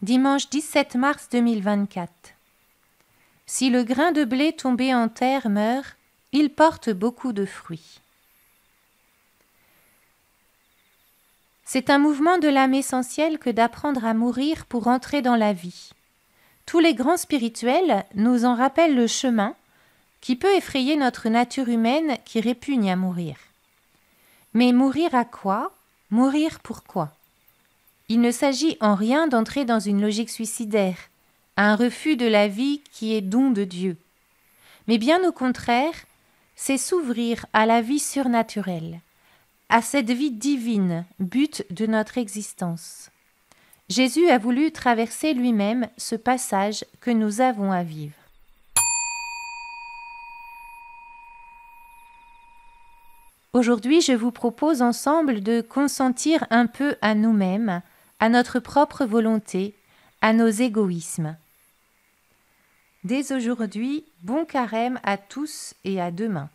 Dimanche 17 mars 2024. Si le grain de blé tombé en terre meurt, il porte beaucoup de fruits. C'est un mouvement de l'âme essentiel que d'apprendre à mourir pour entrer dans la vie. Tous les grands spirituels nous en rappellent le chemin qui peut effrayer notre nature humaine qui répugne à mourir. Mais mourir à quoi Mourir pourquoi il ne s'agit en rien d'entrer dans une logique suicidaire, un refus de la vie qui est don de Dieu. Mais bien au contraire, c'est s'ouvrir à la vie surnaturelle, à cette vie divine, but de notre existence. Jésus a voulu traverser lui-même ce passage que nous avons à vivre. Aujourd'hui, je vous propose ensemble de consentir un peu à nous-mêmes, à notre propre volonté, à nos égoïsmes. Dès aujourd'hui, bon carême à tous et à demain.